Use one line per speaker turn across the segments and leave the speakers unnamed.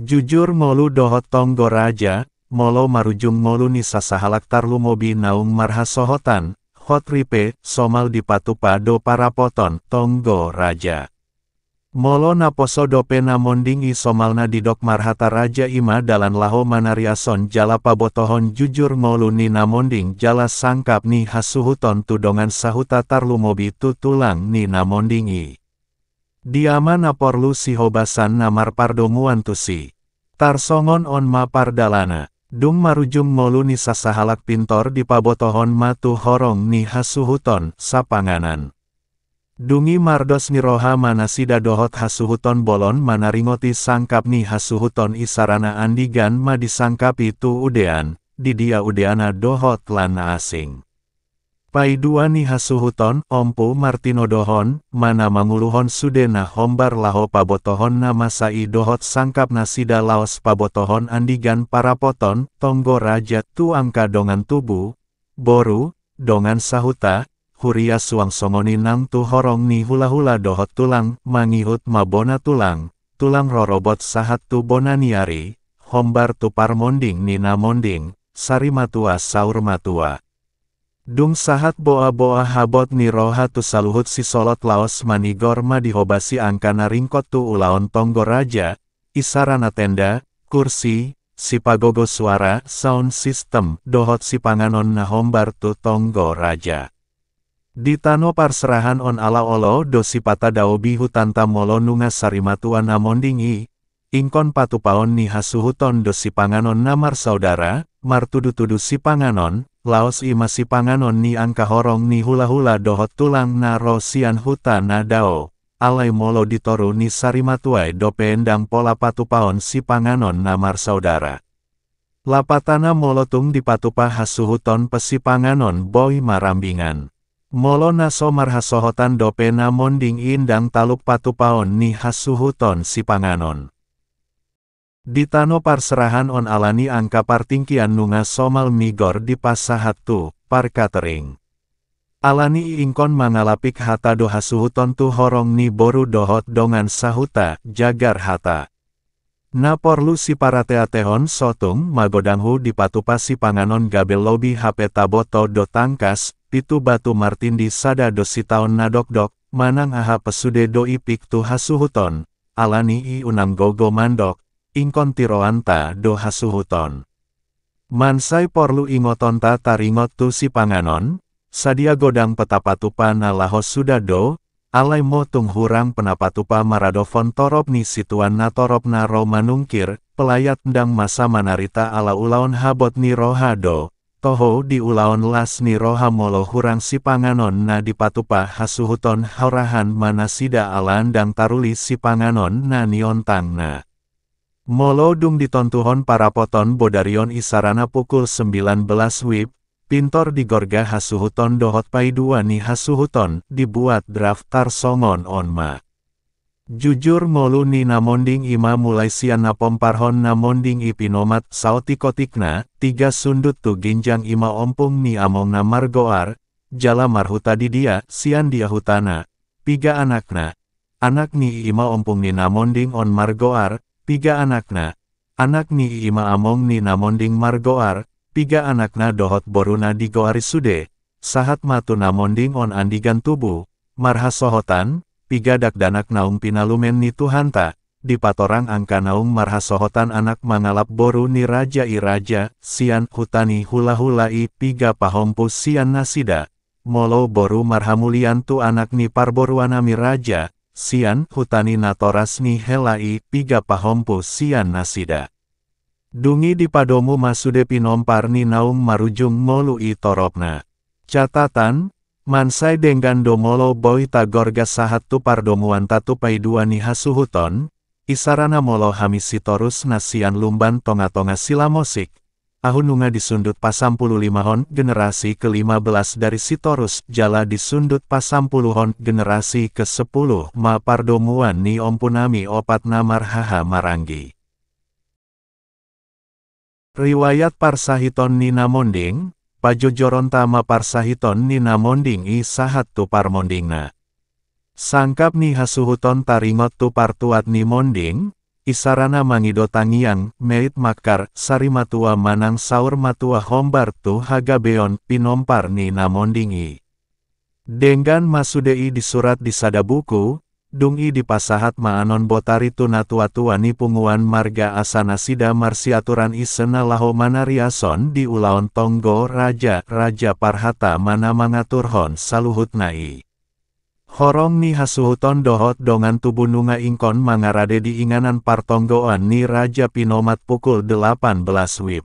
Jujur molu dohot tonggo raja, molo marujung molu nisa sahalak tarlu mobi naung marha sohotan, hot ripe, somal dipatu pado para poton, tonggo raja. Molo naposo dope namondingi somalna didok marhata raja ima dalan laho manariason jala pabotohon jujur molu ni namonding jala sangkap ni hasuhuton tudongan sahuta tarlu mobi tutulang ni namondingi. Diama naporlu hobasan namar tusi. Tarsongon on ma pardalana. Dung marujung molu ni sasahalak pintor di pabotohon matu horong ni hasuhuton, sapanganan. Dungi mardos niroha manasida dohot hasuhuton bolon manaringoti sangkap ni hasuhuton isarana andigan ma disangkapi tu udean, didia udeana dohot lana asing. Paidua hasuhuton Ompu Martinodohon, Mana Manguluhon Sudena Hombar Laho Pabotohon Nama Sai Dohot Sangkap Nasida Laos Pabotohon Andigan Parapoton, Tonggo Raja angka Dongan Tubu, Boru, Dongan Sahuta, Huria Suang Songoni Nang Tu Horong Ni Hula Hula Dohot Tulang, Mangihut Mabona Tulang, Tulang Rorobot Sahat Tu Bonaniari, Hombar Tu Parmonding Nina Monding, Sari Matua Saur Matua. Dung sahat boa boa habot ni roha tu saluhut si solot laos manigor ma dihobasi angkana ringkot tu ulaon tonggo raja, isarana tenda, kursi, si pagogo suara, sound system, dohot si panganon nahombar tu tonggo raja. Ditano parserahan on ala olo do si pata daobi hutanta molo nunga sarimatuan namondingi, ingkon patupaon ni hasuhuton si panganon namar saudara, martudu-tudu si panganon, laos i masih panganon ni angka horong ni hula-hula dohot tulang na rosian huta na dao, alai molo ditoru ni sarimatuai endang pola patupaon si panganon mar saudara. Lapatana molo tung dipatupa hasuhuton pesi panganon boy marambingan. Molo na naso marhasohotan dope na monding indang taluk patupaon ni hasuhuton si panganon. Di tano parserahan on alani angka partingkian nunga somal migor di pasahatu, par catering. Alani ingkon mangalapik hata dohasuhuton tu horong ni boru dohot dongan sahuta, jagar hata. Na porlu si teatehon sotung magodanghu di patupasi panganon gabel lobi hp taboto do tangkas, pitu batu martin di sada dositaon nadok-dok, manang aha pesude do ipik tu hasuhuton, alani i unang gogo mandok, inkontiroanta dohasuhuton. Mansai porlu ingotonta taringot tu panganon. sadia godang petapatupa na sudado, alai mo tunghurang penapatupa maradofon toropni situan na na ro manungkir, pelayat ndang masa manarita ala ulaon habot ni rohado, toho di ulaon las ni roha molo hurang si panganon na dipatupa hasuhuton haurahan manasida ala ndang taruli sipanganon na niontang na. Molodung ditontuhon para poton bodarion isarana pukul 19 WIB, pintor di gorga hasuhuton dohot paiduani hasuhuton, dibuat draftar songon onma. Jujur molu ni namonding ima mulai sian napomparhon namonding ipinomat sautikotikna, tiga sundut tu ginjang ima ompung ni among namar goar, jala marhuta di dia, sian dia hutana, piga anakna. Anak ni ima ompung ni namonding on margoar, piga anakna, anak ni ima among ni namonding margoar, piga anakna dohot boruna di sude, sahat matu namonding on andigan tubuh, marha sohotan, piga danak naung pinalumen ni tuhanta, di patorang angka naung marha sohotan anak mangalap boru ni raja i raja, sian hutani hula hula i piga pahompu sian nasida, molo boru marhamulian tu anak ni parboruanami raja, sian hutani natorasni helai piga pahompu sian nasida. Dungi di padomu masude pinomparni naum marujung molui toropna. Catatan, Mansai Denggan Domolo Boy Tagorga Sahat Tupardomuan Tatupai Duani Hasuhuton, Isarana Molo Hamisitorus Nasian Lumban Tonga Tonga Silamosik, Ahununga di Sundut lima Hon, generasi ke-15 dari Sitorus, Jala di Sundut puluh Hon, generasi ke-10, Ma Pardomuan Ni Ompunami Opat Namar Haha Marangi. Riwayat Parsahiton Nina Monding, Pajojoron Tama Parsahiton Nina Monding I Sahat Tupar Mondingna. Sangkap Ni Hasuhuton Tarimot Tupar Tuat Ni Monding, Isarana mangido tangiang, meit makar, sari matua manang saur matua hombar tu hagabeon, pinompar ni namondingi. Dengan masudei di surat di sada buku, dungi di pasahat maanon botari tua tuani punguan marga asana sida marsiaturan isena laho manariason di ulaon tonggo raja raja parhata mana mangaturhon nai. Horong ni hasuhuton dohot dongan tubuh nunga ingkon mangarade di inganan partonggoan ni Raja Pinomat pukul 18 WIB.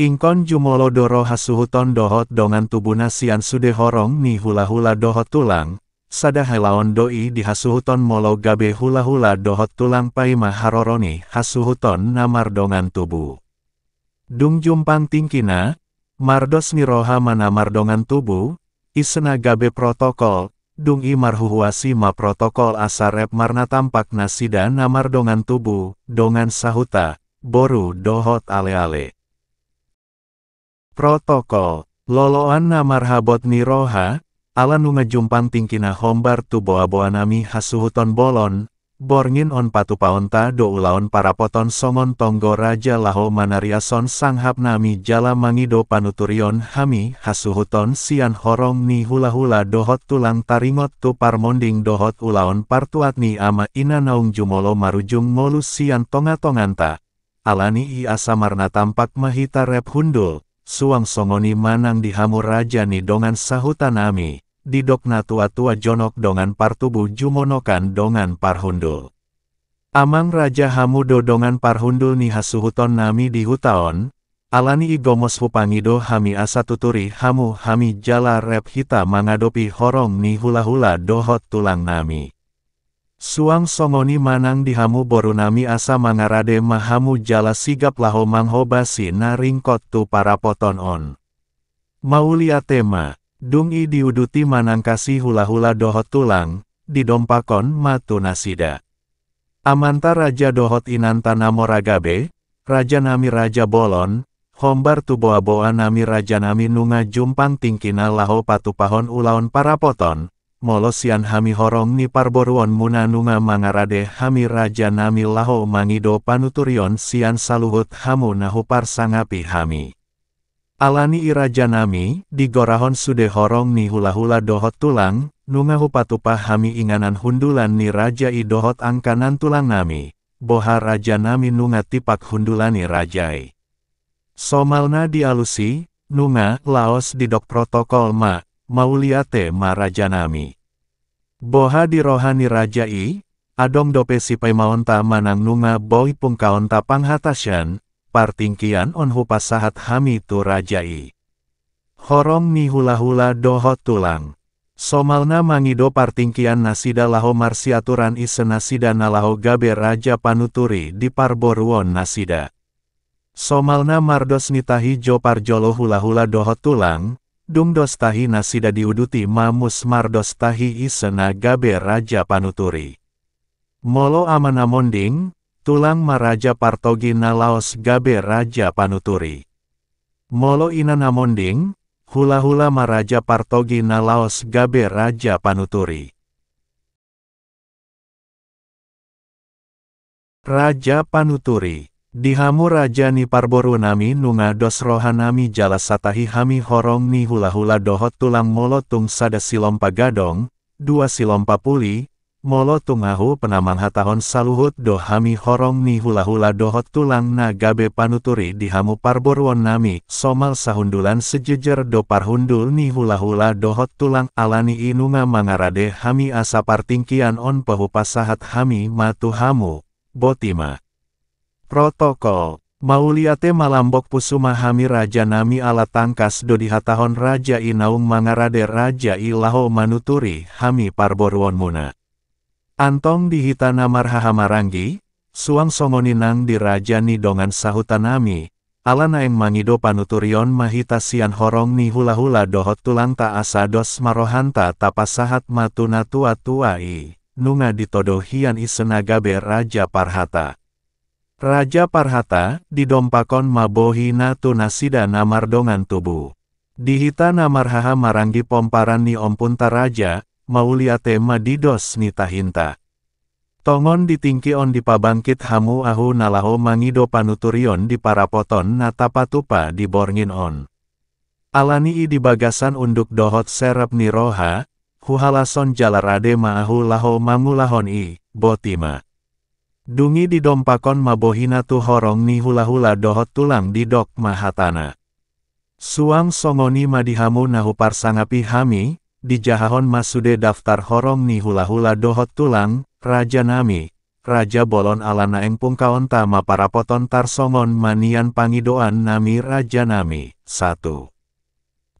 Ingkon jumolo doro hasuhuton dohot dongan tubuh nasian sude horong ni hula-hula dohot tulang, sada helaon doi di hasuhuton molo gabe hula-hula dohot tulang paima haroroni hasuhuton namar dongan tubuh. Dung jumpang tingkina, mardos niroha mana mardongan tubuh, isena gabe protokol, Dung i marhuhuasi ma protokol asarep marna tampak nasida namar dongan tubuh, dongan sahuta, boru dohot ale-ale. Protokol, loloan namar habot niroha, ala nunga jumpan tingkina hombar tubo boa hasuhuton bolon, Borngin on do ulaon para poton songon tonggo raja laho manariason sanghap nami jala mangido panuturion hami hasuhuton sian horong ni hula hula dohot tulang taringot tu parmonding dohot ulaon partuatni ama ina naung jumolo marujung molu sian tonga tonganta. Alani i asamarna tampak mahita rep hundul, suang songoni manang dihamu raja ni dongan sahutan ami didokna tua-tua jonok dongan partubu jumonokan dongan parhundul. Amang Raja Hamu dodongan parhundul nihasuhuton nami di dihutaon, alani igomos hupangido hami asa tuturi hamu hami jala rep hita mangadopi horong ni hula dohot tulang nami. Suang songoni manang di dihamu nami asa mangarade mahamu jala sigap laho manghobasi naringkot tu para poton on. Maulia tema Dungi diuduti manang kasih hula-hula dohot tulang, didompakon matu nasida. Amanta Raja dohot inanta namo ragabe, Raja nami Raja bolon, hombar tuboa-boa nami Raja nami nunga jumpang tingkina laho patupahon ulaon para poton, molosian hami horong ni parboruon muna nunga mangarade hami Raja nami laho mangido panuturion sian saluhut hamu nahupar sangapi hami. Alani nami di gorahon sude horong ni hula-hula dohot tulang, nungahupatupah hami inganan hundulan ni raja i dohot angkanan tulang nami, boha nami nunga tipak hundulan ni rajai. Somalna di alusi, nunga, laos di dok protokol ma, mauliate ma raja nami. Boha di rohani i, adong dope sipai maonta manang nunga boy pungkaonta panghatasyan, partingkian onhu pasahat hamitu rajai. Horom hula dohot tulang. Somalna mangido partingkian nasida laho marsiaturan isenasida nalaho gabe raja panuturi di parboruon nasida. Somalna mardos nitahi jo parjolo hula hula dohot tulang, dungdos tahi nasida diuduti mamus mardos tahi isena gabe raja panuturi. Molo amana monding, Tulang Maraja Partogi Nalaos Gabe Raja Panuturi. Molo ina Namonding, Hula Hula Maraja Partogi Nalaos Gabe Raja Panuturi. Raja Panuturi. Dihamu Raja Niparboru Nami nunga Dosrohanami Jalasatahi jala satahi hami horong ni hula hula dohot tulang molo tung sada silompa gadong, dua silompa puli, Molo tungahu penamang hatahon saluhut dohami horong ni hula hula dohot tulang na gabe panuturi dihamu parborwon nami, somal sahundulan sejejer do parhundul ni hula hula dohot tulang alani inunga mangarade hami asa partingkian on pasahat hami matu hamu botima. Protokol Mauliate malambok pusuma hami raja nami ala tangkas do dihatahon raja inaung mangarade raja ilaho manuturi hami parborwon muna. Antong di Hitana Marhahamarangi, Suang Songoninang di Raja Nidongan Sahutanami, Alana Eng Mangido Panuturion Mahita Sian Horong ni Hula Hula Dohot Tulang Ta Asados Marohanta Tapasahat Matuna Tua Tuai, Nunga Ditodo Hian Isenagabe Raja Parhata. Raja Parhata, didompakon Mabohina Tunasida Namardongan Tubu. Dihita marhaha Marangi Pomparan ni Ompunta Raja, mauliate madidos hinta. Tongon on di pabangkit hamu ahu nalaho mangido panuturion di parapoton natapatupa di borngin on. Alani i di bagasan unduk dohot serap niroha, huhalason jalarade maahu laho mamulahon i, botima. Dungi di dompakon mabohina tu horong ni hula hula dohot tulang di dok mahatana. Suang songoni madihamu nahu parsangapi hami, di Jahahon Masude daftar horong ni hula hula dohot tulang, Raja Nami, Raja Bolon Alana Engpung Kaonta Maparapoton Tarsongon Manian Pangidoan Nami Raja Nami. satu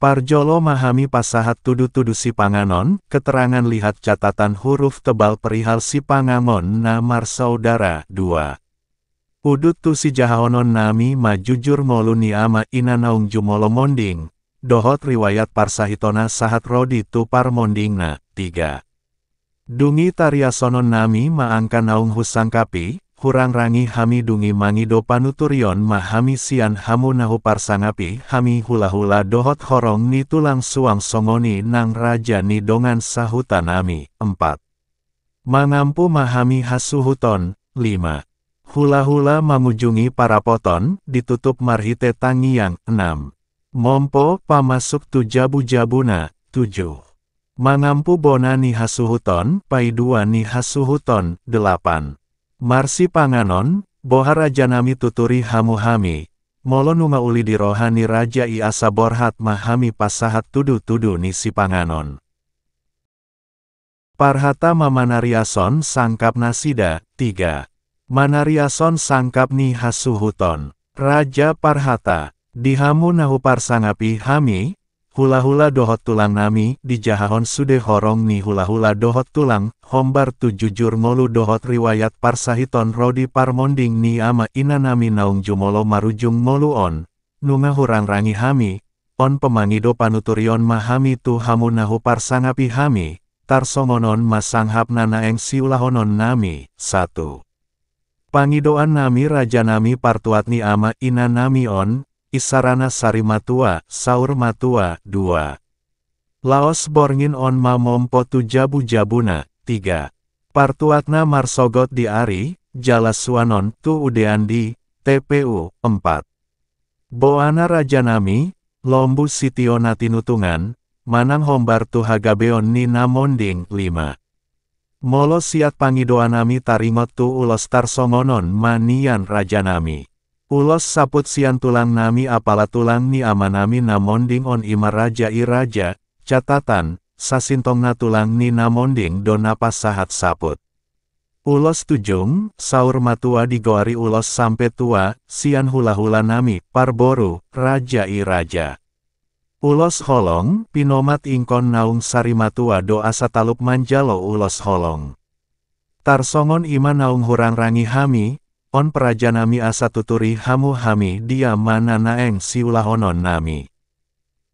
Parjolo mahami pasahat tudu-tudu si Panganon, keterangan lihat catatan huruf tebal perihal si Pangamon namar saudara dua Udut tu si Jahaonon nami ma jujur molu ni ama inanaung jumolo monding, Dohot Riwayat Parsahitona Sahat Rodi Tupar Mondingna, 3. Dungi Taryasonon Nami angka Naung Husangkapi, Hurang Rangi Hami Dungi Mangido Panuturion Mahami Sian Hamu Nahu Parsangapi Hami Hula Hula Dohot Horong Ni Tulang Suang Songoni Nang Raja Ni Dongan Sahuta Nami, 4. Mangampu Mahami Hasuhuton, lima. Hula-hula mengunjungi para poton, ditutup marhite tangi yang enam. Mompo pamasuk tu jabu-jabuna, tujuh. Mangampu bona ni hasuhuton, dua ni hasuhuton, delapan. Marsi panganon, boharajanami tuturi hamu hamuhami, numa uli di rohani raja i asaborhat mahami pasahat tudu-tudu ni si panganon. Parhata mamanariason sangkap nasida, tiga. Manariason sangkap ni hasuhuton. Raja Parhata, Dihamu nahupar parsangapi hami, hula-hula dohot tulang nami, dijahahon sude horong ni hula-hula dohot tulang, hombar tu jujur ngolu dohot riwayat parsahiton rodi parmonding ni ama nami naung jumolo marujung ngolu on, nunga hurang rangi hami, on pemangido panuturion mahami tu hamu nahu parsangapi hami, tarsongonon masanghap nanaeng siulahonon nami, satu Pangidoan nami raja nami partuat ni ama ina nami on, Isarana Sari Matua, Saur Matua, 2. Laos Borngin On Mamompo jabu Jabuna, 3. Partuatna Marsogot Diari, Jalaswanon, Tu Udeandi, TPU, 4. Boana Raja Rajanami, Lombu Sitionatinutungan, Manang Hombar Tuhagabeon Nina Monding, 5. Molo siat pangidoanami taringot tu ulos tarsongonon manian Raja Nami. Ulos saput sian tulang nami apala tulang ni amanami namonding on ima raja i raja, catatan, na tulang ni namonding donapa sahat saput. Ulos tujung, saur matua digoari ulos sampe tua, sian hula-hula nami, parboru, raja i raja. Ulos holong, pinomat ingkon naung sari matua doa taluk manjalo ulos holong. Tarsongon ima naung hurang rangi hami, On asa tuturi hamu hami dia mana naeng siulah onon nami.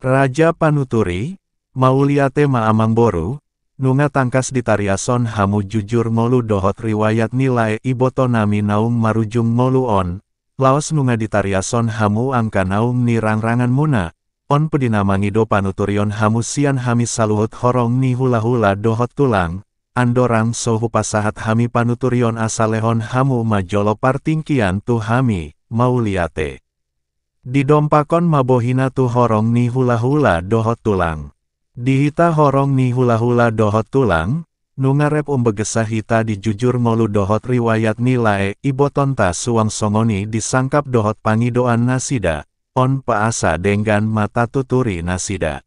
Raja Panuturi, mauliate boru, nunga tangkas ditariason hamu jujur molu dohot riwayat nilai iboto nami naung marujung molu on, laos nunga ditariason hamu angka naung ni rangrangan muna, on pedinamangido panuturion hamu sian hami saluhut horong ni hula hula dohot tulang, andoran sohu pasahat hami panuturion asalehon hamu majolo partingkian tu hami, mauliate. Didompakon mabohina tu horong ni hula hula dohot tulang. hita horong ni hula hula dohot tulang, nungarep umbegesa hita dijujur molu dohot riwayat nilai ibotonta suang songoni disangkap dohot pangidoan nasida, on paasa denggan mata tuturi nasida.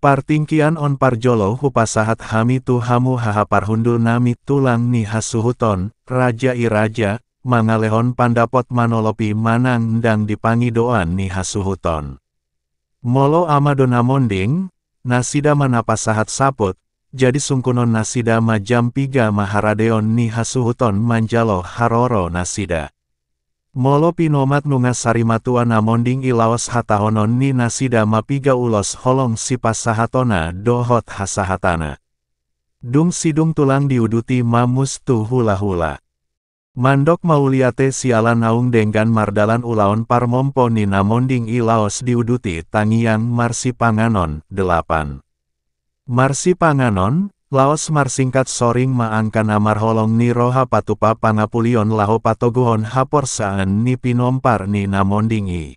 Partingkian on parjolo hupasahat hamitu hamu parhundul nami tulang ni hasuhuton, raja iraja, mangalehon pandapot manolopi manang ndang dipangi doan ni hasuhuton. Molo amadona monding, nasida manapasahat saput, jadi sungkunon nasida majam piga maharadeon ni hasuhuton manjalo haroro nasida. Molo pinomat nunga sarimatua namonding ilaos hatahonon ni nasida mapiga ulos holong sipasahatona dohot hasahatana. Dung sidung tulang diuduti mamus tu hula hula. Mandok mauliate sialan naung denggan mardalan ulaon parmompo ni namonding ilaos diuduti tangiang marsipanganon delapan. marsipanganon Laos mar singkat soring maangkan amar holong ni roha patupa pangapulion laho patoguhon haporsaan ni pinompar ni namondingi.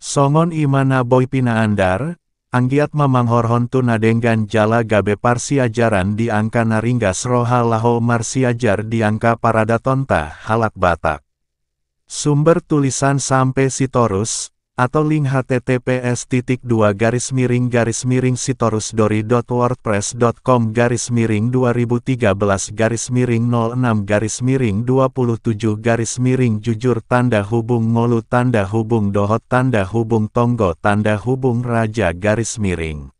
Songon imana boy pinaandar, anggiat mamanghorhon tunadenggan jala gabe parsi ajaran di angka naringgas roha laho ajar di angka parada tonta halak batak. Sumber tulisan sampai sitorus, atau link https titik dua garis miring garis miring sitorusdori.wordpress.com garis miring 2013 garis miring 06 garis miring 27 garis miring jujur tanda hubung ngolu tanda hubung dohot tanda hubung tonggo tanda hubung raja garis miring